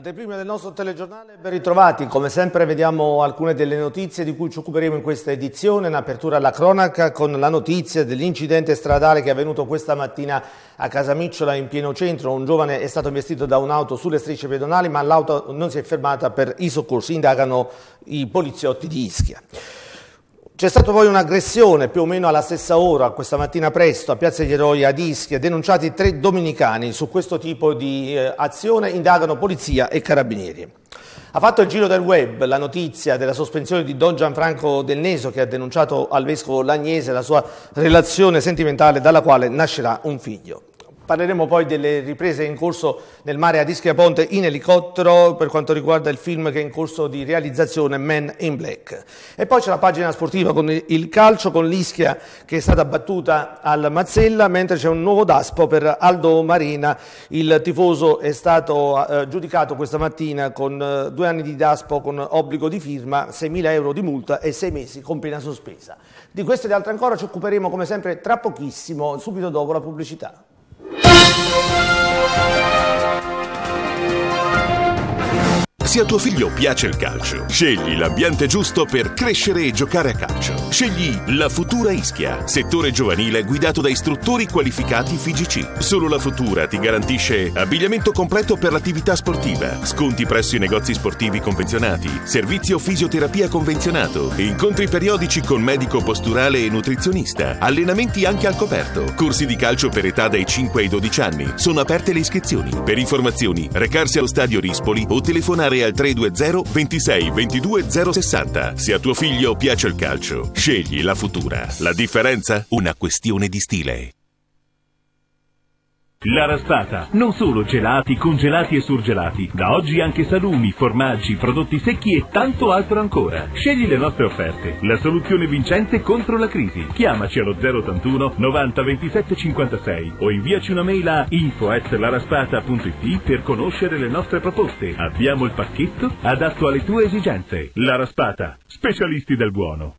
L'anteprima del nostro telegiornale, ben ritrovati. Come sempre vediamo alcune delle notizie di cui ci occuperemo in questa edizione, in apertura alla cronaca con la notizia dell'incidente stradale che è avvenuto questa mattina a Casamicciola in pieno centro. Un giovane è stato investito da un'auto sulle strisce pedonali ma l'auto non si è fermata per i soccorsi, indagano i poliziotti di Ischia. C'è stata poi un'aggressione più o meno alla stessa ora, questa mattina presto, a Piazza degli Eroi ad Ischia, denunciati tre dominicani su questo tipo di eh, azione, indagano polizia e carabinieri. Ha fatto il giro del web la notizia della sospensione di Don Gianfranco Del Neso che ha denunciato al vescovo Lagnese la sua relazione sentimentale dalla quale nascerà un figlio. Parleremo poi delle riprese in corso nel mare a Ischia Ponte in elicottero per quanto riguarda il film che è in corso di realizzazione Men in Black. E poi c'è la pagina sportiva con il calcio, con l'Ischia che è stata battuta al Mazzella, mentre c'è un nuovo Daspo per Aldo Marina. Il tifoso è stato eh, giudicato questa mattina con eh, due anni di Daspo con obbligo di firma, 6.000 euro di multa e 6 mesi con pena sospesa. Di questo e di altro ancora ci occuperemo come sempre tra pochissimo, subito dopo la pubblicità. Música Se a tuo figlio piace il calcio, scegli l'ambiente giusto per crescere e giocare a calcio. Scegli la Futura Ischia, settore giovanile guidato da istruttori qualificati FIGC. Solo la Futura ti garantisce abbigliamento completo per l'attività sportiva, sconti presso i negozi sportivi convenzionati, servizio fisioterapia convenzionato, incontri periodici con medico posturale e nutrizionista, allenamenti anche al coperto, corsi di calcio per età dai 5 ai 12 anni. Sono aperte le iscrizioni. Per informazioni, recarsi allo stadio Rispoli o telefonare chiamare al 320 26 22 060. Se a tuo figlio piace il calcio, scegli la futura. La differenza? Una questione di stile. La Raspata, non solo gelati, congelati e surgelati, da oggi anche salumi, formaggi, prodotti secchi e tanto altro ancora. Scegli le nostre offerte, la soluzione vincente contro la crisi. Chiamaci allo 081 90 27 56 o inviaci una mail a info.laraspata.it per conoscere le nostre proposte. Abbiamo il pacchetto adatto alle tue esigenze. La Raspata, specialisti del buono.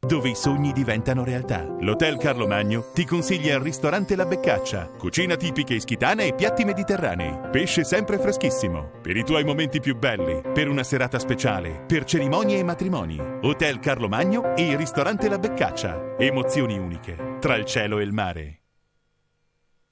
dove i sogni diventano realtà. L'Hotel Carlo Magno ti consiglia il ristorante La Beccaccia, cucina tipica ischitana e piatti mediterranei, pesce sempre freschissimo, per i tuoi momenti più belli, per una serata speciale, per cerimonie e matrimoni. Hotel Carlo Magno e il ristorante La Beccaccia, emozioni uniche, tra il cielo e il mare.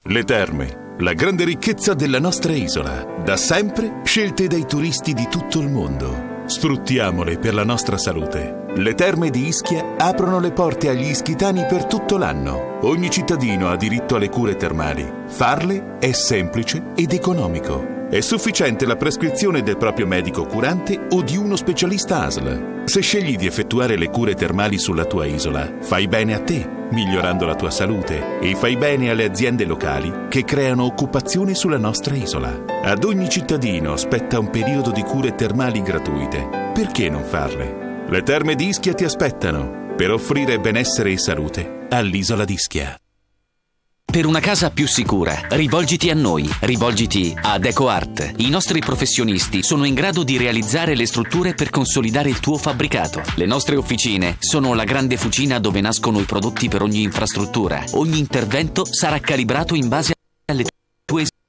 Le terme, la grande ricchezza della nostra isola, da sempre scelte dai turisti di tutto il mondo. Sfruttiamole per la nostra salute. Le terme di Ischia aprono le porte agli ischitani per tutto l'anno. Ogni cittadino ha diritto alle cure termali. Farle è semplice ed economico. È sufficiente la prescrizione del proprio medico curante o di uno specialista ASL. Se scegli di effettuare le cure termali sulla tua isola, fai bene a te, migliorando la tua salute, e fai bene alle aziende locali che creano occupazione sulla nostra isola. Ad ogni cittadino spetta un periodo di cure termali gratuite. Perché non farle? Le terme di Ischia ti aspettano per offrire benessere e salute all'isola di Ischia. Per una casa più sicura, rivolgiti a noi, rivolgiti a DecoArt. I nostri professionisti sono in grado di realizzare le strutture per consolidare il tuo fabbricato. Le nostre officine sono la grande fucina dove nascono i prodotti per ogni infrastruttura. Ogni intervento sarà calibrato in base alle tue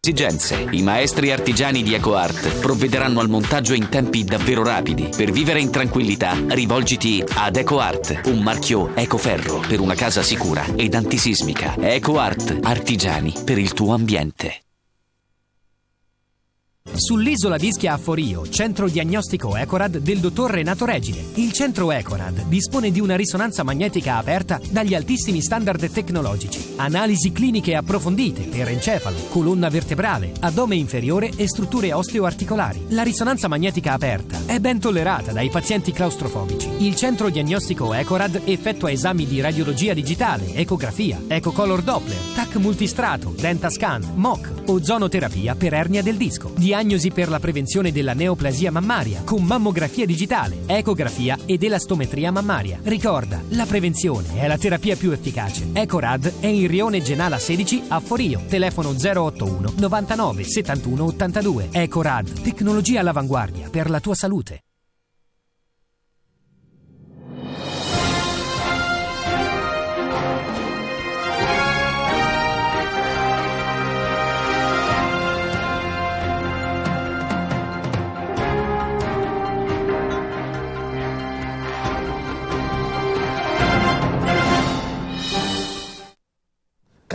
esigenze. I maestri artigiani di EcoArt provvederanno al montaggio in tempi davvero rapidi. Per vivere in tranquillità, rivolgiti ad EcoArt, un marchio Ecoferro per una casa sicura ed antisismica. EcoArt, artigiani per il tuo ambiente. Sull'isola di a Forio, centro diagnostico Ecorad del dottor Renato Regine. Il centro Ecorad dispone di una risonanza magnetica aperta dagli altissimi standard tecnologici, analisi cliniche approfondite per encefalo, colonna vertebrale, addome inferiore e strutture osteoarticolari. La risonanza magnetica aperta è ben tollerata dai pazienti claustrofobici. Il centro diagnostico Ecorad effettua esami di radiologia digitale, ecografia, ecocolor Doppler, TAC multistrato, dentascan, MOC, ozonoterapia per ernia del disco, diagnosi diagnosi per la prevenzione della neoplasia mammaria con mammografia digitale, ecografia ed elastometria mammaria. Ricorda, la prevenzione è la terapia più efficace. Ecorad è in Rione Genala 16 a Forio, telefono 081 99 71 82. Ecorad, tecnologia all'avanguardia per la tua salute.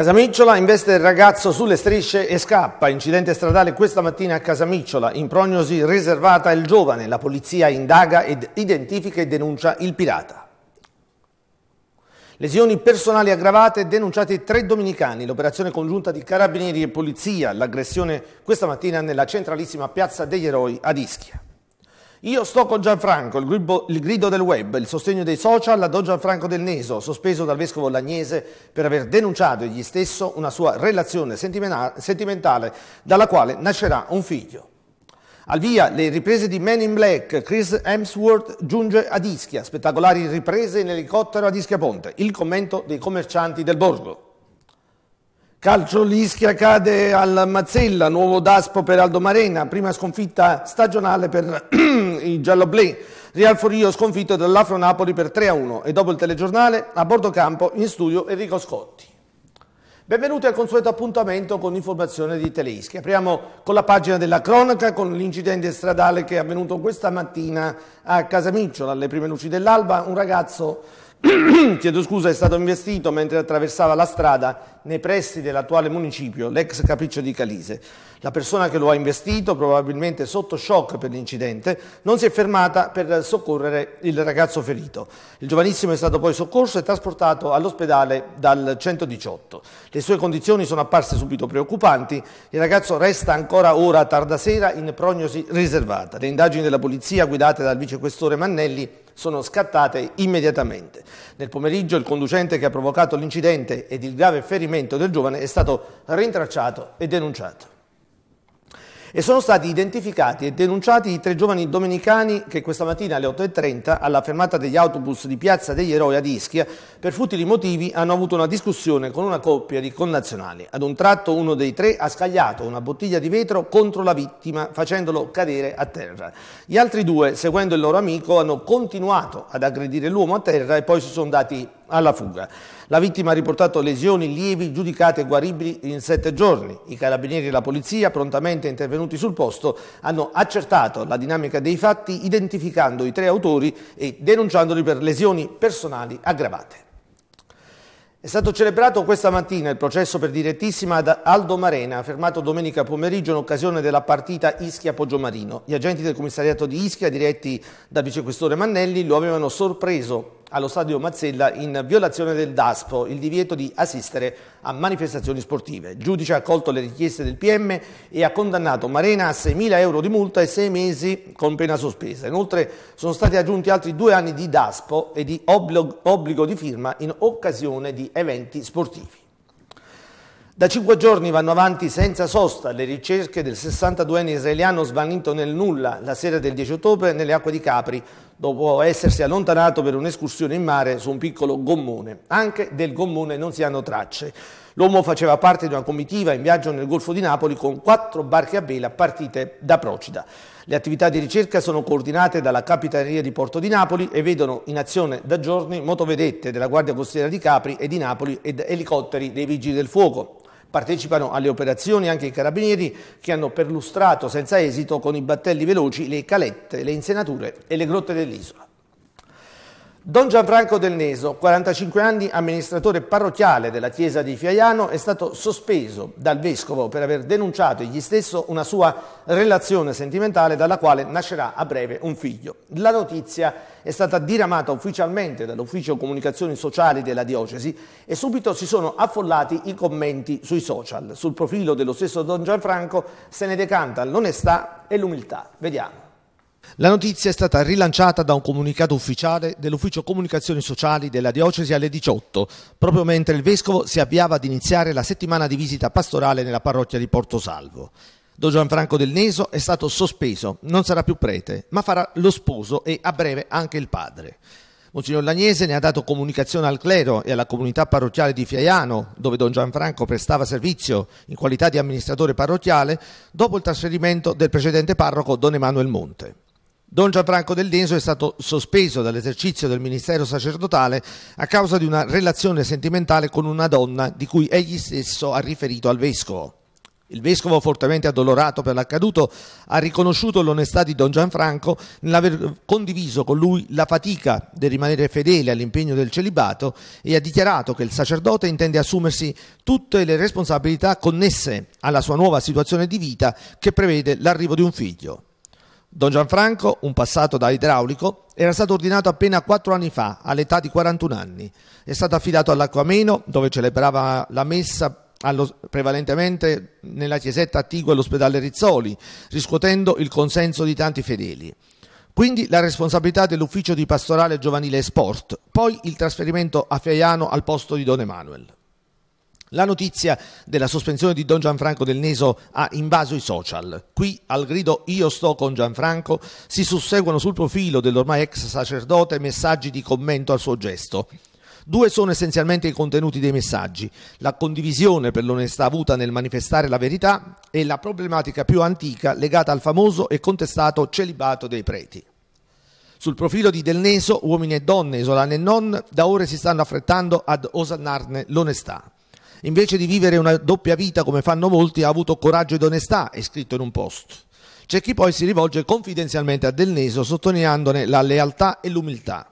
Casamicciola investe il ragazzo sulle strisce e scappa. Incidente stradale questa mattina a Casamicciola. In prognosi riservata il giovane. La polizia indaga ed identifica e denuncia il pirata. Lesioni personali aggravate denunciate tre dominicani. L'operazione congiunta di carabinieri e polizia. L'aggressione questa mattina nella centralissima piazza degli eroi ad Ischia. Io sto con Gianfranco, il, gruppo, il, grido del web, il sostegno dei social a Don Gianfranco del Neso, sospeso dal vescovo Lagnese per aver denunciato egli stesso una sua relazione sentimentale dalla quale nascerà un figlio. Al via le riprese di Men in Black, Chris Hemsworth giunge a Ischia, spettacolari riprese in elicottero a Ischia Ponte, il commento dei commercianti del borgo. Calcio Lischia cade al Mazzella, nuovo Daspo per Aldo Marena, prima sconfitta stagionale per i gialloblu. Real Forio sconfitto dall'Afro Napoli per 3-1 e dopo il telegiornale a bordo campo in studio Enrico Scotti. Benvenuti al consueto appuntamento con informazione di Teleischia. Apriamo con la pagina della cronaca, con l'incidente stradale che è avvenuto questa mattina a Casamicciola. Alle prime luci dell'alba un ragazzo chiedo scusa, è stato investito mentre attraversava la strada nei pressi dell'attuale municipio, l'ex Capriccio di Calise. La persona che lo ha investito, probabilmente sotto shock per l'incidente, non si è fermata per soccorrere il ragazzo ferito. Il giovanissimo è stato poi soccorso e trasportato all'ospedale dal 118. Le sue condizioni sono apparse subito preoccupanti. Il ragazzo resta ancora ora tarda sera in prognosi riservata. Le indagini della polizia guidate dal vicequestore Mannelli sono scattate immediatamente. Nel pomeriggio il conducente che ha provocato l'incidente ed il grave ferimento del giovane è stato rintracciato e denunciato e sono stati identificati e denunciati i tre giovani domenicani che questa mattina alle 8.30 alla fermata degli autobus di Piazza degli Eroi ad Ischia per futili motivi hanno avuto una discussione con una coppia di connazionali. Ad un tratto uno dei tre ha scagliato una bottiglia di vetro contro la vittima facendolo cadere a terra. Gli altri due, seguendo il loro amico, hanno continuato ad aggredire l'uomo a terra e poi si sono dati alla fuga. La vittima ha riportato lesioni lievi giudicate guaribili in sette giorni. I carabinieri e la polizia, prontamente intervenuti sul posto, hanno accertato la dinamica dei fatti identificando i tre autori e denunciandoli per lesioni personali aggravate. È stato celebrato questa mattina il processo per direttissima ad Aldo Marena, fermato domenica pomeriggio in occasione della partita Ischia-Poggiomarino. Gli agenti del commissariato di Ischia, diretti da vicequestore Mannelli, lo avevano sorpreso allo stadio Mazzella in violazione del DASPO, il divieto di assistere a manifestazioni sportive. Il giudice ha accolto le richieste del PM e ha condannato Marena a 6.000 euro di multa e 6 mesi con pena sospesa. Inoltre sono stati aggiunti altri due anni di DASPO e di obbligo di firma in occasione di eventi sportivi. Da cinque giorni vanno avanti senza sosta le ricerche del 62enne israeliano svanito nel nulla la sera del 10 ottobre nelle acque di Capri, dopo essersi allontanato per un'escursione in mare su un piccolo gommone. Anche del gommone non si hanno tracce. L'uomo faceva parte di una comitiva in viaggio nel Golfo di Napoli con quattro barche a vela partite da Procida. Le attività di ricerca sono coordinate dalla Capitaneria di Porto di Napoli e vedono in azione da giorni motovedette della Guardia Costiera di Capri e di Napoli ed elicotteri dei Vigili del Fuoco. Partecipano alle operazioni anche i carabinieri che hanno perlustrato senza esito con i battelli veloci le calette, le insenature e le grotte dell'isola. Don Gianfranco Del Neso, 45 anni, amministratore parrocchiale della chiesa di Fiaiano, è stato sospeso dal vescovo per aver denunciato egli stesso una sua relazione sentimentale dalla quale nascerà a breve un figlio. La notizia è stata diramata ufficialmente dall'ufficio comunicazioni sociali della diocesi e subito si sono affollati i commenti sui social. Sul profilo dello stesso Don Gianfranco se ne decanta l'onestà e l'umiltà. Vediamo. La notizia è stata rilanciata da un comunicato ufficiale dell'Ufficio Comunicazioni Sociali della Diocesi alle 18, proprio mentre il Vescovo si avviava ad iniziare la settimana di visita pastorale nella parrocchia di Porto Salvo. Don Gianfranco Del Neso è stato sospeso, non sarà più prete, ma farà lo sposo e a breve anche il padre. Monsignor Lagnese ne ha dato comunicazione al clero e alla comunità parrocchiale di Fiaiano, dove Don Gianfranco prestava servizio in qualità di amministratore parrocchiale, dopo il trasferimento del precedente parroco Don Emanuele Monte. Don Gianfranco Del Denso è stato sospeso dall'esercizio del ministero sacerdotale a causa di una relazione sentimentale con una donna di cui egli stesso ha riferito al vescovo. Il vescovo, fortemente addolorato per l'accaduto, ha riconosciuto l'onestà di Don Gianfranco nell'aver condiviso con lui la fatica di rimanere fedele all'impegno del celibato e ha dichiarato che il sacerdote intende assumersi tutte le responsabilità connesse alla sua nuova situazione di vita che prevede l'arrivo di un figlio. Don Gianfranco, un passato da idraulico, era stato ordinato appena quattro anni fa, all'età di 41 anni. È stato affidato all'Acquameno, dove celebrava la messa allo, prevalentemente nella chiesetta attigua all'ospedale Rizzoli, riscuotendo il consenso di tanti fedeli. Quindi la responsabilità dell'ufficio di pastorale giovanile e sport, poi il trasferimento a Fiaiano al posto di Don Emanuel. La notizia della sospensione di Don Gianfranco del Neso ha invaso i social. Qui al grido Io sto con Gianfranco si susseguono sul profilo dell'ormai ex sacerdote messaggi di commento al suo gesto. Due sono essenzialmente i contenuti dei messaggi, la condivisione per l'onestà avuta nel manifestare la verità e la problematica più antica legata al famoso e contestato celibato dei preti. Sul profilo di Del Neso, uomini e donne, isolani e non, da ore si stanno affrettando ad osannarne l'onestà invece di vivere una doppia vita come fanno molti, ha avuto coraggio ed onestà, è scritto in un post. C'è chi poi si rivolge confidenzialmente a Del Neso, sottolineandone la lealtà e l'umiltà.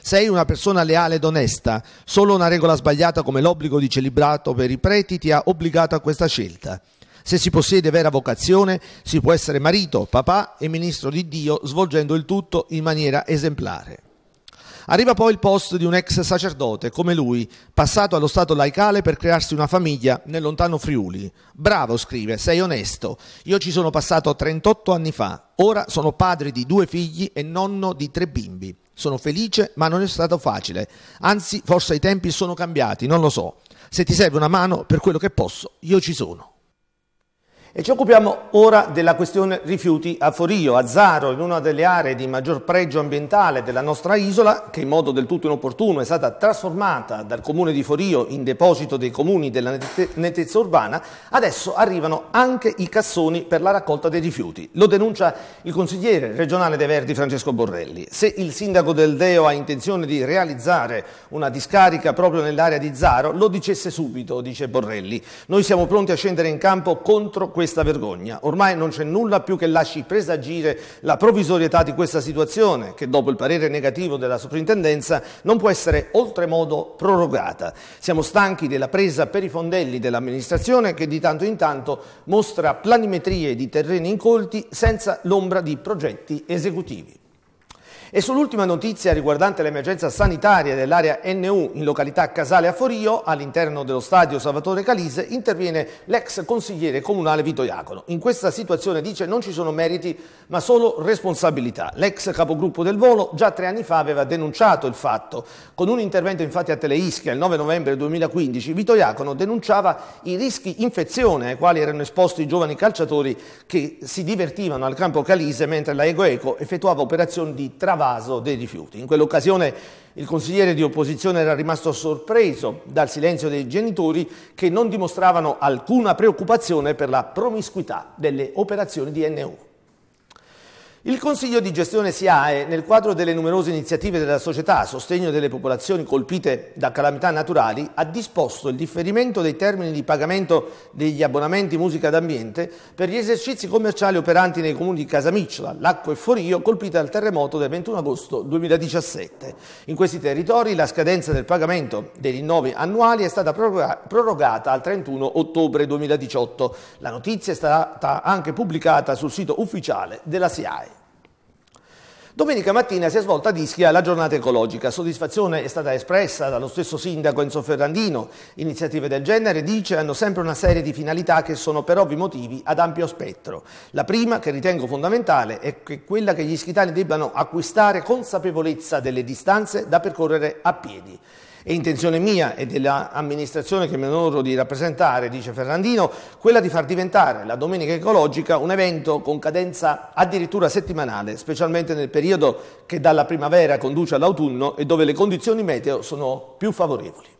Sei una persona leale ed onesta, solo una regola sbagliata come l'obbligo di celibrato per i preti ti ha obbligato a questa scelta. Se si possiede vera vocazione, si può essere marito, papà e ministro di Dio, svolgendo il tutto in maniera esemplare. Arriva poi il post di un ex sacerdote come lui, passato allo stato laicale per crearsi una famiglia nel lontano Friuli. Bravo, scrive, sei onesto. Io ci sono passato 38 anni fa. Ora sono padre di due figli e nonno di tre bimbi. Sono felice, ma non è stato facile. Anzi, forse i tempi sono cambiati, non lo so. Se ti serve una mano, per quello che posso, io ci sono. E ci occupiamo ora della questione rifiuti a Forio, a Zaro, in una delle aree di maggior pregio ambientale della nostra isola, che in modo del tutto inopportuno è stata trasformata dal comune di Forio in deposito dei comuni della nettezza urbana, adesso arrivano anche i cassoni per la raccolta dei rifiuti. Lo denuncia il consigliere regionale dei Verdi Francesco Borrelli. Se il sindaco del Deo ha intenzione di realizzare una discarica proprio nell'area di Zaro, lo dicesse subito, dice Borrelli. Noi siamo pronti a scendere in campo contro questa vergogna. Ormai non c'è nulla più che lasci presagire la provvisorietà di questa situazione, che dopo il parere negativo della soprintendenza non può essere oltremodo prorogata. Siamo stanchi della presa per i fondelli dell'amministrazione che di tanto in tanto mostra planimetrie di terreni incolti senza l'ombra di progetti esecutivi. E sull'ultima notizia riguardante l'emergenza sanitaria dell'area NU in località Casale a Forio, all'interno dello stadio Salvatore Calise, interviene l'ex consigliere comunale Vito Iacono. In questa situazione dice non ci sono meriti ma solo responsabilità. L'ex capogruppo del volo già tre anni fa aveva denunciato il fatto. Con un intervento infatti a Teleischia il 9 novembre 2015 Vito Iacono denunciava i rischi infezione ai quali erano esposti i giovani calciatori che si divertivano al campo Calise mentre la Egoeco effettuava operazioni di travaglio travaso dei rifiuti. In quell'occasione il consigliere di opposizione era rimasto sorpreso dal silenzio dei genitori che non dimostravano alcuna preoccupazione per la promiscuità delle operazioni di NU. Il Consiglio di gestione SIAE, nel quadro delle numerose iniziative della società a sostegno delle popolazioni colpite da calamità naturali, ha disposto il differimento dei termini di pagamento degli abbonamenti musica d'ambiente per gli esercizi commerciali operanti nei comuni di Casamicciola, Lacco e Forio, colpiti dal terremoto del 21 agosto 2017. In questi territori la scadenza del pagamento dei rinnovi annuali è stata prorogata al 31 ottobre 2018. La notizia è stata anche pubblicata sul sito ufficiale della SIAE. Domenica mattina si è svolta a Ischia la giornata ecologica. Soddisfazione è stata espressa dallo stesso sindaco Enzo Ferrandino. Iniziative del genere, dice, hanno sempre una serie di finalità che sono per ovvi motivi ad ampio spettro. La prima, che ritengo fondamentale, è che quella che gli ischitani debbano acquistare consapevolezza delle distanze da percorrere a piedi. È intenzione mia e dell'amministrazione che mi onoro di rappresentare, dice Ferrandino, quella di far diventare la Domenica Ecologica un evento con cadenza addirittura settimanale, specialmente nel periodo che dalla primavera conduce all'autunno e dove le condizioni meteo sono più favorevoli.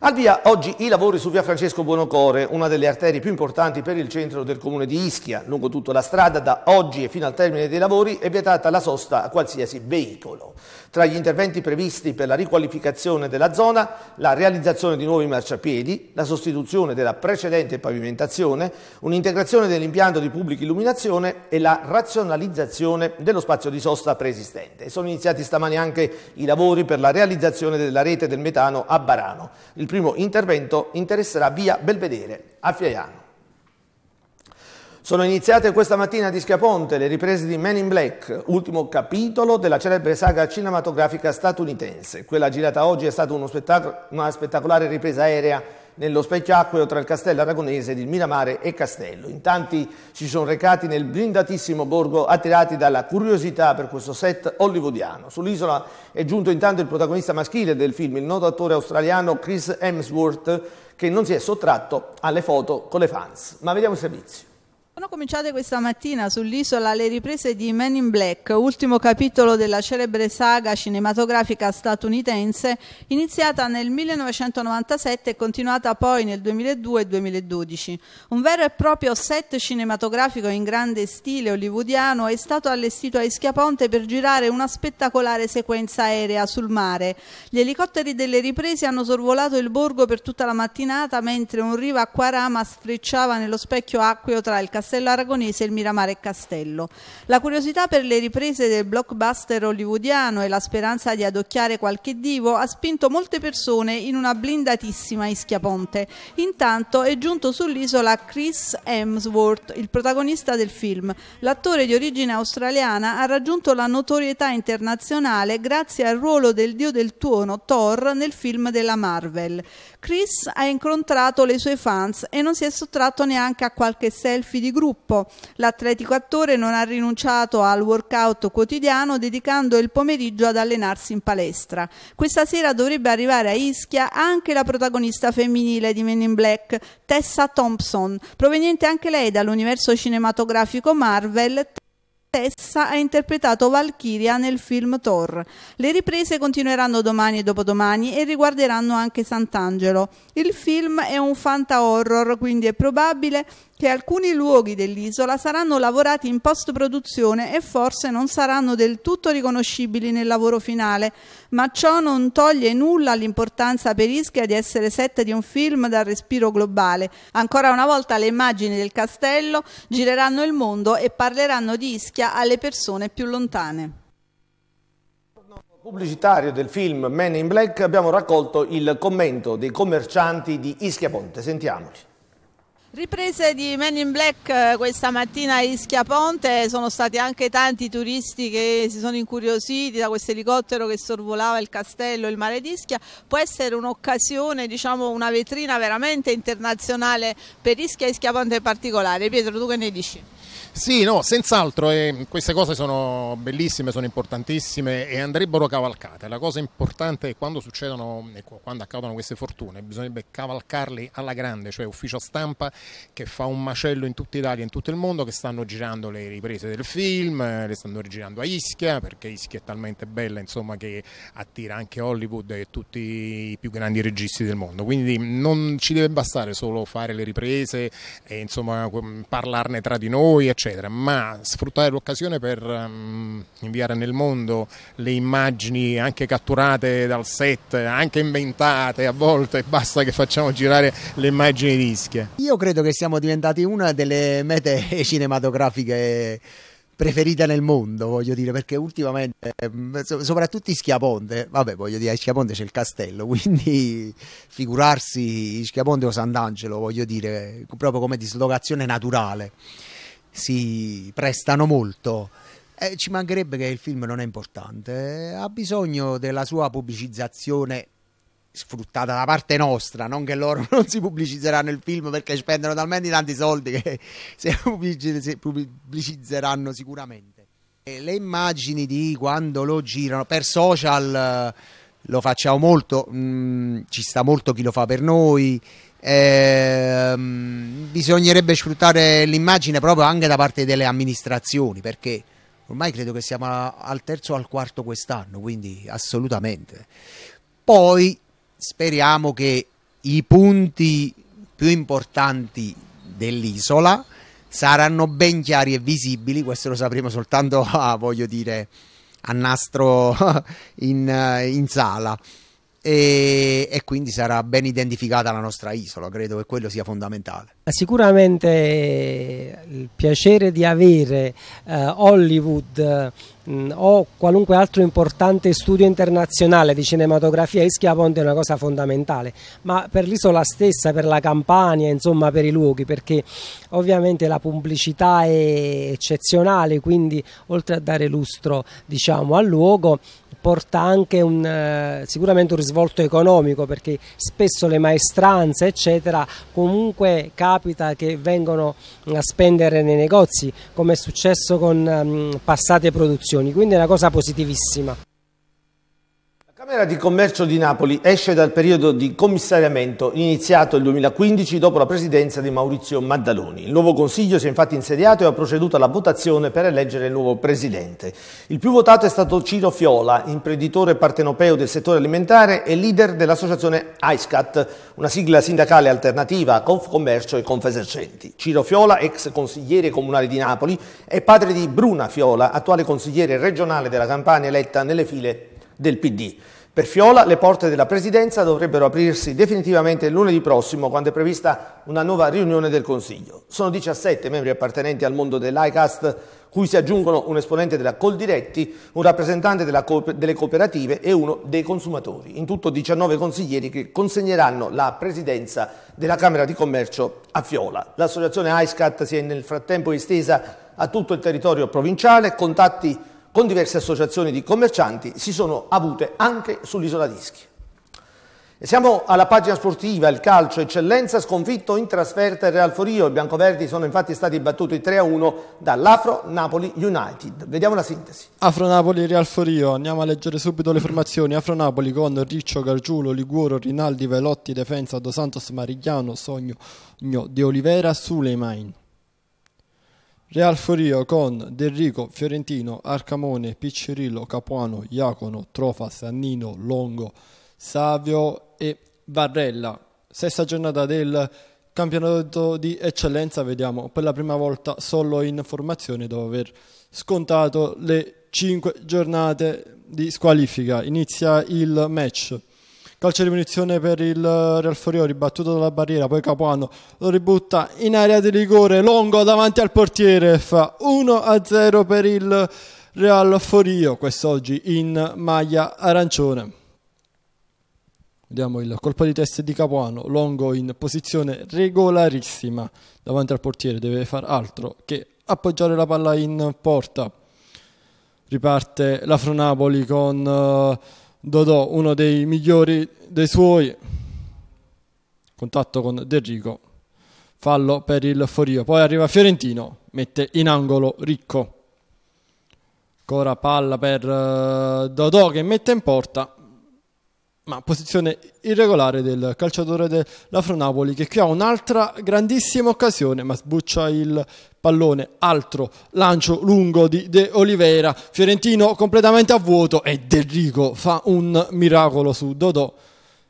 Al via oggi i lavori su via Francesco Buonocore, una delle arterie più importanti per il centro del comune di Ischia. Lungo tutta la strada, da oggi e fino al termine dei lavori, è vietata la sosta a qualsiasi veicolo. Tra gli interventi previsti per la riqualificazione della zona, la realizzazione di nuovi marciapiedi, la sostituzione della precedente pavimentazione, un'integrazione dell'impianto di pubblica illuminazione e la razionalizzazione dello spazio di sosta preesistente. Sono iniziati stamani anche i lavori per la realizzazione della rete del metano a Barano. Il primo intervento interesserà via Belvedere a Fiaiano. Sono iniziate questa mattina di Schiaponte le riprese di Men in Black, ultimo capitolo della celebre saga cinematografica statunitense. Quella girata oggi è stata spettac una spettacolare ripresa aerea nello specchiacqueo tra il castello aragonese di Miramare e Castello. In tanti si sono recati nel blindatissimo borgo attirati dalla curiosità per questo set hollywoodiano. Sull'isola è giunto intanto il protagonista maschile del film, il noto attore australiano Chris Hemsworth, che non si è sottratto alle foto con le fans. Ma vediamo il servizio. Sono cominciate questa mattina sull'isola le riprese di Men in Black, ultimo capitolo della celebre saga cinematografica statunitense, iniziata nel 1997 e continuata poi nel 2002 2012. Un vero e proprio set cinematografico in grande stile hollywoodiano è stato allestito a Ischiaponte per girare una spettacolare sequenza aerea sul mare. Gli elicotteri delle riprese hanno sorvolato il borgo per tutta la mattinata mentre un riva acquarama sfrecciava nello specchio acqueo tra il castello Castello Aragonese, il Miramare e Castello. La curiosità per le riprese del blockbuster hollywoodiano e la speranza di adocchiare qualche divo ha spinto molte persone in una blindatissima Ischiaponte. Intanto è giunto sull'isola Chris Hemsworth, il protagonista del film. L'attore di origine australiana ha raggiunto la notorietà internazionale grazie al ruolo del dio del tuono Thor nel film della Marvel. Chris ha incontrato le sue fans e non si è sottratto neanche a qualche selfie di gruppo gruppo. L'atletico attore non ha rinunciato al workout quotidiano dedicando il pomeriggio ad allenarsi in palestra. Questa sera dovrebbe arrivare a Ischia anche la protagonista femminile di Men in Black, Tessa Thompson, proveniente anche lei dall'universo cinematografico Marvel. Tessa ha interpretato Valkyria nel film Thor. Le riprese continueranno domani e dopodomani e riguarderanno anche Sant'Angelo. Il film è un fanta horror, quindi è probabile che alcuni luoghi dell'isola saranno lavorati in post-produzione e forse non saranno del tutto riconoscibili nel lavoro finale, ma ciò non toglie nulla all'importanza per Ischia di essere set di un film dal respiro globale. Ancora una volta le immagini del castello gireranno il mondo e parleranno di Ischia alle persone più lontane pubblicitario del film Men in Black abbiamo raccolto il commento dei commercianti di Ischia Ponte. Sentiamoli. Riprese di Men in Black eh, questa mattina a Ischia Ponte, sono stati anche tanti turisti che si sono incuriositi da questo elicottero che sorvolava il castello, il mare di Ischia, può essere un'occasione, diciamo una vetrina veramente internazionale per Ischia e Ischia Ponte in particolare. Pietro tu che ne dici? Sì, no, senz'altro eh, queste cose sono bellissime, sono importantissime e andrebbero cavalcate. La cosa importante è quando succedono, quando accadono queste fortune, bisognerebbe cavalcarle alla grande, cioè ufficio stampa che fa un macello in tutta Italia e in tutto il mondo, che stanno girando le riprese del film, eh, le stanno girando a Ischia, perché Ischia è talmente bella insomma, che attira anche Hollywood e tutti i più grandi registi del mondo. Quindi non ci deve bastare solo fare le riprese e insomma, parlarne tra di noi eccetera, ma sfruttare l'occasione per um, inviare nel mondo le immagini anche catturate dal set, anche inventate a volte, basta che facciamo girare le immagini di Ischia. Io credo che siamo diventati una delle mete cinematografiche preferita nel mondo, voglio dire, perché ultimamente, ehm, soprattutto Ischiaponte, vabbè, voglio dire, a Ischiaponte c'è il castello, quindi figurarsi Ischiaponte o Sant'Angelo, voglio dire, proprio come dislocazione naturale si prestano molto. Eh, ci mancherebbe che il film non è importante, ha bisogno della sua pubblicizzazione sfruttata da parte nostra, non che loro non si pubblicizzeranno il film perché spendono talmente tanti soldi che si pubblicizzeranno sicuramente. E le immagini di quando lo girano per social eh, lo facciamo molto, mm, ci sta molto chi lo fa per noi, eh, bisognerebbe sfruttare l'immagine proprio anche da parte delle amministrazioni perché ormai credo che siamo al terzo o al quarto quest'anno, quindi assolutamente. Poi speriamo che i punti più importanti dell'isola saranno ben chiari e visibili, questo lo sapremo soltanto, ah, voglio dire, a nastro in, in sala e, e, quindi sarà ben identificata la nostra isola, credo che quello sia fondamentale. Sicuramente il piacere di avere eh, Hollywood mh, mm, o qualunque altro importante studio internazionale di cinematografia, Ischia Ponte è una cosa fondamentale, ma per l'isola stessa, per la Campania, insomma per i luoghi, perché ovviamente la pubblicità è eccezionale, quindi oltre a dare lustro diciamo, al luogo, porta anche un, eh, sicuramente un risvolto economico perché spesso le maestranze eccetera comunque capita che vengono a spendere nei negozi come è successo con um, passate produzioni quindi è una cosa positivissima. Camera di Commercio di Napoli esce dal periodo di commissariamento iniziato nel 2015 dopo la presidenza di Maurizio Maddaloni. Il nuovo Consiglio si è infatti insediato e ha proceduto alla votazione per eleggere il nuovo Presidente. Il più votato è stato Ciro Fiola, imprenditore partenopeo del settore alimentare e leader dell'associazione ISCAT, una sigla sindacale alternativa a Confcommercio e Confesercenti. Ciro Fiola, ex consigliere comunale di Napoli, è padre di Bruna Fiola, attuale consigliere regionale della Campania eletta nelle file del PD. Per Fiola le porte della Presidenza dovrebbero aprirsi definitivamente lunedì prossimo quando è prevista una nuova riunione del Consiglio. Sono 17 membri appartenenti al mondo dell'ICAST cui si aggiungono un esponente della Coldiretti, un rappresentante co delle cooperative e uno dei consumatori. In tutto 19 consiglieri che consegneranno la Presidenza della Camera di Commercio a Fiola. L'associazione ICAST si è nel frattempo estesa a tutto il territorio provinciale, contatti con diverse associazioni di commercianti si sono avute anche sull'isola d'Ischi. E siamo alla pagina sportiva, il calcio, eccellenza, sconfitto in trasferta il Real Forio, i biancoverdi sono infatti stati battuti 3-1 dall'Afro Napoli United. Vediamo la sintesi. Afro Napoli Real Forio, andiamo a leggere subito le formazioni. Afro Napoli con Riccio, Gargiulo, Liguoro, Rinaldi, Velotti, Defensa, Dos Santos, Marigliano, Sogno, De Oliveira, Suleiman. Real Forio con Delrico, Fiorentino, Arcamone, Piccirillo, Capuano, Iacono, Trofa, Sannino, Longo, Savio e Varrella. Sesta giornata del campionato di eccellenza, vediamo per la prima volta solo in formazione dopo aver scontato le cinque giornate di squalifica. Inizia il match calcio di punizione per il eh, Real Forio ribattuto dalla barriera poi Capuano lo ributta in area di rigore Longo davanti al portiere fa 1-0 per il Real Forio quest'oggi in maglia arancione Vediamo il colpo di testa di Capuano, Longo in posizione regolarissima davanti al portiere, deve far altro che appoggiare la palla in porta. Riparte la Fronapoli con... Uh, Dodò, uno dei migliori dei suoi, contatto con De Rico, fallo per il Forio. Poi arriva Fiorentino, mette in angolo Ricco. Ancora palla per eh, Dodò che mette in porta ma posizione irregolare del calciatore dell'Afro Napoli che qui ha un'altra grandissima occasione ma sbuccia il pallone altro lancio lungo di De Oliveira Fiorentino completamente a vuoto e De Rico fa un miracolo su Dodò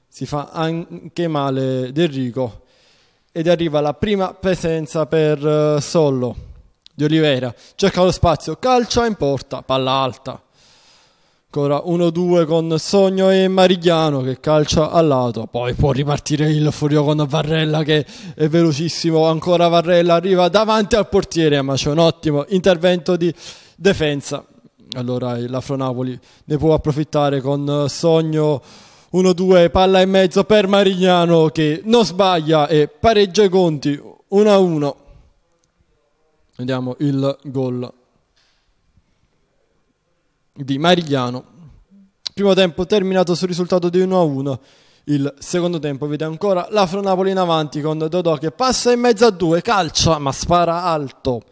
si fa anche male De Rico ed arriva la prima presenza per eh, Sollo di Oliveira cerca lo spazio calcia in porta palla alta Ancora 1-2 con Sogno e Marigliano che calcia a lato, poi può ripartire il Furio con Varrella che è velocissimo, ancora Varrella arriva davanti al portiere ma c'è un ottimo intervento di difesa. Allora eh, l'Afronapoli ne può approfittare con Sogno 1-2, palla e mezzo per Marigliano che non sbaglia e pareggia i conti 1-1. Vediamo il gol di Marigliano. Primo tempo terminato sul risultato di 1-1. Il secondo tempo vede ancora l'Afro Napoli in avanti con Dodò che passa in mezzo a due, calcia ma spara alto.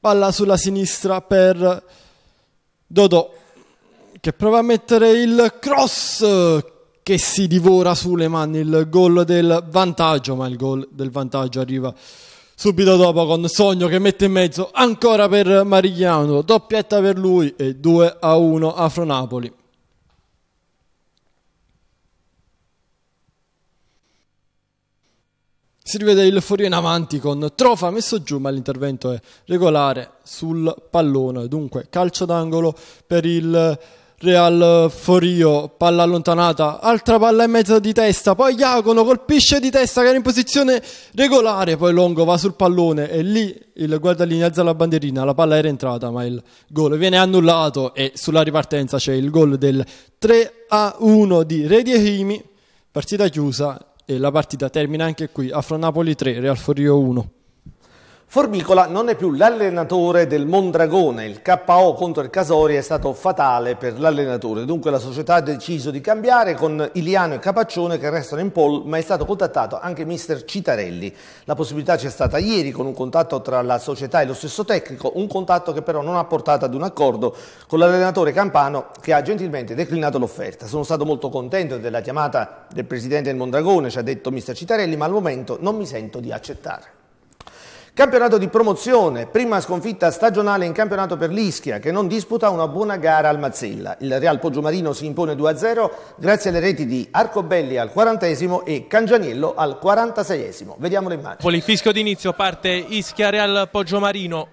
Palla sulla sinistra per Dodò che prova a mettere il cross che si divora Suleman, il gol del vantaggio, ma il gol del vantaggio arriva Subito dopo con Sogno che mette in mezzo ancora per Marigliano, doppietta per lui e 2 a 1 Afro Napoli. Si rivede il fuori in avanti con Trofa messo giù, ma l'intervento è regolare sul pallone. Dunque calcio d'angolo per il Real eh, Forio, palla allontanata, altra palla in mezzo di testa, poi Iacono colpisce di testa che era in posizione regolare, poi Longo va sul pallone e lì il guardalinea alza la bandierina, la palla era entrata ma il gol viene annullato e sulla ripartenza c'è il gol del 3 a 1 di Redi e Rediehimi, partita chiusa e la partita termina anche qui, Afro Napoli 3, Real Forio 1. Formicola non è più l'allenatore del Mondragone, il KO contro il Casori è stato fatale per l'allenatore, dunque la società ha deciso di cambiare con Iliano e Capaccione che restano in pole, ma è stato contattato anche mister Citarelli. La possibilità c'è stata ieri con un contatto tra la società e lo stesso tecnico, un contatto che però non ha portato ad un accordo con l'allenatore Campano che ha gentilmente declinato l'offerta. Sono stato molto contento della chiamata del presidente del Mondragone, ci ha detto mister Citarelli, ma al momento non mi sento di accettare. Campionato di promozione, prima sconfitta stagionale in campionato per l'Ischia che non disputa una buona gara al Mazzella. Il Real Poggiomarino si impone 2-0 grazie alle reti di Arcobelli al 40 esimo e Cangianiello al 46 esimo Vediamo le immagini. Polifischio d'inizio parte Ischia Real Poggiomarino.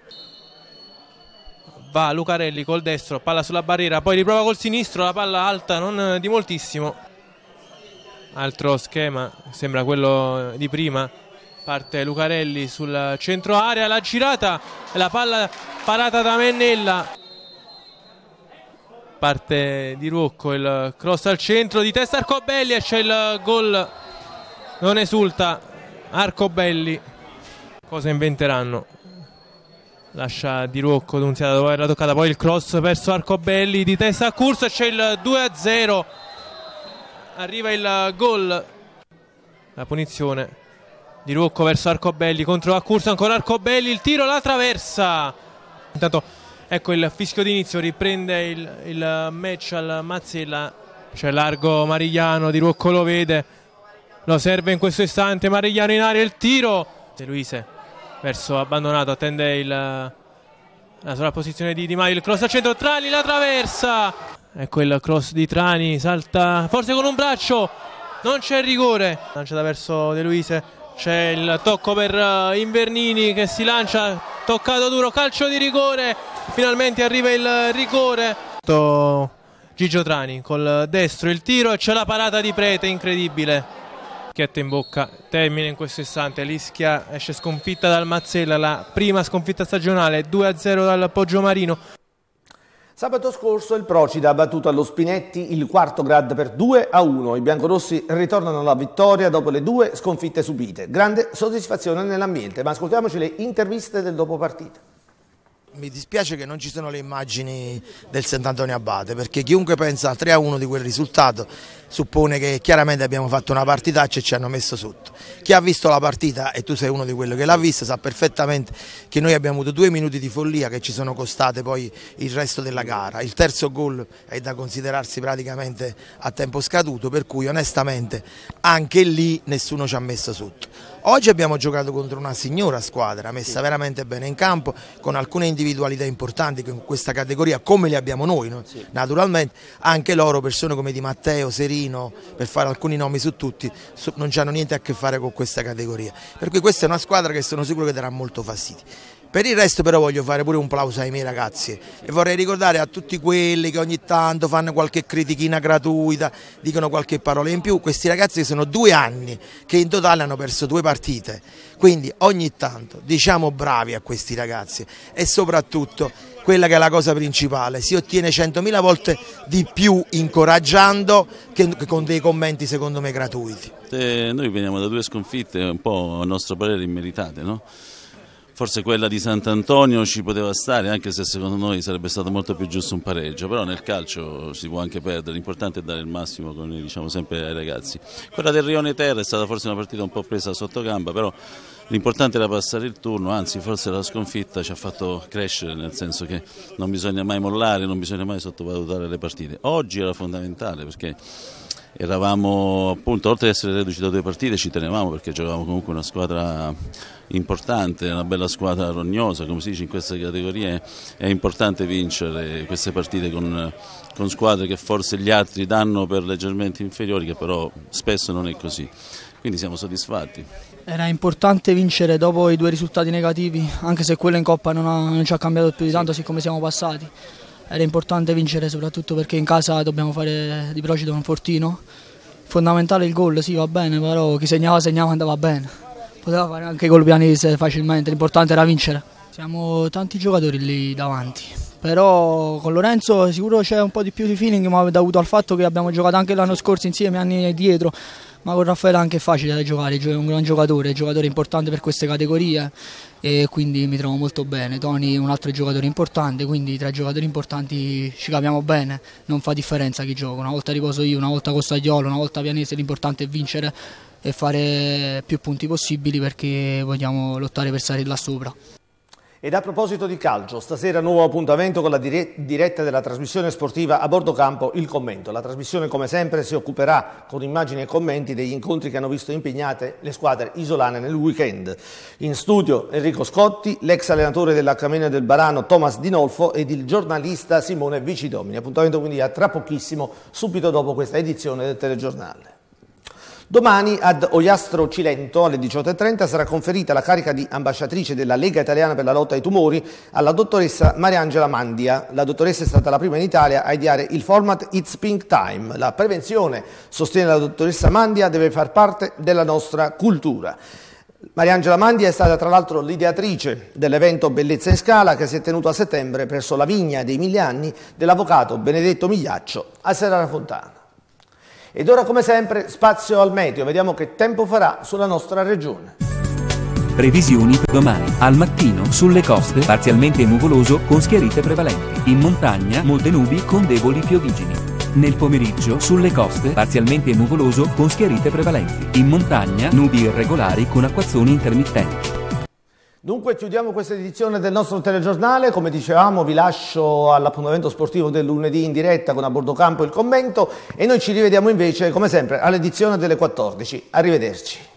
Va Lucarelli col destro, palla sulla barriera, poi riprova col sinistro, la palla alta non eh, di moltissimo. Altro schema, sembra quello di prima, Parte Lucarelli sul centro area, la girata, la palla parata da Mennella. Parte di Rocco, il cross al centro di testa Arcobelli e c'è il gol. Non esulta Arcobelli. Cosa inventeranno? Lascia Di Rocco Dunziata dove era toccata, poi il cross verso Arcobelli di testa a corso e c'è il 2-0. Arriva il gol. La punizione di Rucco verso Arcobelli contro la corsa ancora Arcobelli, il tiro, la traversa. Intanto ecco il fischio d'inizio, riprende il, il, match al Mazzella. C'è largo Marigliano, Di Rucco lo vede, lo serve in questo istante, Marigliano in aria, il tiro. De Luise verso abbandonato, attende il, la sovrapposizione di Di Maio, il cross a centro, Trani la traversa. Ecco il cross di Trani, salta forse con un braccio, non c'è rigore. Lanciata verso De Luise, c'è il tocco per eh, Invernini che si lancia, toccato duro, calcio di rigore, finalmente arriva il rigore. Gigio Trani col destro il tiro e c'è la parata di Prete, incredibile. Chietta in bocca, termine in questo istante, l'Ischia esce sconfitta dal Mazzella, la prima sconfitta stagionale, 2-0 dal Poggio Marino. Sabato scorso il Procida ha battuto allo Spinetti il quarto grad per 2 a 1. I biancorossi ritornano alla vittoria dopo le due sconfitte subite. Grande soddisfazione nell'ambiente, ma ascoltiamoci le interviste del dopopartita mi dispiace che non ci sono le immagini del Sant'Antonio Abate perché chiunque pensa al 3-1 a di quel risultato suppone che chiaramente abbiamo fatto una partitaccia e ci hanno messo sotto. Chi ha visto la partita e tu sei uno di quelli che l'ha vista sa perfettamente che noi abbiamo avuto due minuti di follia che ci sono costate poi il resto della gara. Il terzo gol è da considerarsi praticamente a tempo scaduto per cui onestamente anche lì nessuno ci ha messo sotto. Oggi abbiamo giocato contro una signora squadra messa sì. veramente bene in campo con alcune individualità importanti in questa categoria come le abbiamo noi, no? sì. naturalmente anche loro persone come Di Matteo, Serino per fare alcuni nomi su tutti non hanno niente a che fare con questa categoria per cui questa è una squadra che sono sicuro che darà molto fastidio per il resto però voglio fare pure un plauso ai miei ragazzi e vorrei ricordare a tutti quelli che ogni tanto fanno qualche critichina gratuita, dicono qualche parola in più, questi ragazzi sono due anni che in totale hanno perso due partite, quindi ogni tanto diciamo bravi a questi ragazzi e soprattutto quella che è la cosa principale, si ottiene 100.000 volte di più incoraggiando che con dei commenti secondo me gratuiti. Eh, noi veniamo da due sconfitte un po' a nostro parere immeritate, no? Forse quella di Sant'Antonio ci poteva stare, anche se secondo noi sarebbe stato molto più giusto un pareggio, però nel calcio si può anche perdere, l'importante è dare il massimo, come diciamo sempre ai ragazzi. Quella del Rione Terra è stata forse una partita un po' presa sotto gamba, però l'importante era passare il turno, anzi forse la sconfitta ci ha fatto crescere, nel senso che non bisogna mai mollare, non bisogna mai sottovalutare le partite. Oggi era fondamentale perché eravamo appunto oltre ad essere reduci da due partite ci tenevamo perché giocavamo comunque una squadra importante, una bella squadra rognosa come si dice in queste categorie è importante vincere queste partite con, con squadre che forse gli altri danno per leggermente inferiori che però spesso non è così quindi siamo soddisfatti. Era importante vincere dopo i due risultati negativi anche se quello in Coppa non, ha, non ci ha cambiato più di tanto siccome siamo passati era importante vincere soprattutto perché in casa dobbiamo fare di Procito un fortino. Fondamentale il gol, sì va bene, però chi segnava segnava andava bene. Poteva fare anche gol pianese facilmente, l'importante era vincere. Siamo tanti giocatori lì davanti, però con Lorenzo sicuro c'è un po' di più di feeling, ma dovuto al fatto che abbiamo giocato anche l'anno scorso insieme, anni dietro, ma con Raffaele anche è facile da giocare, è un gran giocatore, è un giocatore importante per queste categorie, e quindi mi trovo molto bene. Tony è un altro giocatore importante, quindi tra i giocatori importanti ci capiamo bene, non fa differenza chi gioca, una volta riposo io, una volta Costagliolo, una volta Pianese, l'importante è vincere e fare più punti possibili perché vogliamo lottare per stare là sopra. Ed a proposito di calcio, stasera nuovo appuntamento con la diretta della trasmissione sportiva a bordo campo Il Commento. La trasmissione come sempre si occuperà con immagini e commenti degli incontri che hanno visto impegnate le squadre isolane nel weekend. In studio Enrico Scotti, l'ex allenatore della Camena del Barano Thomas Dinolfo ed il giornalista Simone Vicidomini. Appuntamento quindi a tra pochissimo, subito dopo questa edizione del telegiornale. Domani ad Ogliastro Cilento alle 18.30 sarà conferita la carica di ambasciatrice della Lega Italiana per la lotta ai tumori alla dottoressa Mariangela Mandia. La dottoressa è stata la prima in Italia a ideare il format It's Pink Time. La prevenzione, sostiene la dottoressa Mandia, deve far parte della nostra cultura. Mariangela Mandia è stata tra l'altro l'ideatrice dell'evento Bellezza in Scala che si è tenuto a settembre presso la vigna dei Miglianni dell'avvocato Benedetto Migliaccio a Serrara Fontana. Ed ora come sempre spazio al meteo, vediamo che tempo farà sulla nostra regione. Previsioni per domani. Al mattino, sulle coste, parzialmente nuvoloso, con schiarite prevalenti. In montagna, molte nubi con deboli piovigini. Nel pomeriggio, sulle coste, parzialmente nuvoloso, con schiarite prevalenti. In montagna, nubi irregolari con acquazzoni intermittenti. Dunque chiudiamo questa edizione del nostro telegiornale, come dicevamo vi lascio all'appuntamento sportivo del lunedì in diretta con a bordo campo il commento e noi ci rivediamo invece come sempre all'edizione delle 14. Arrivederci.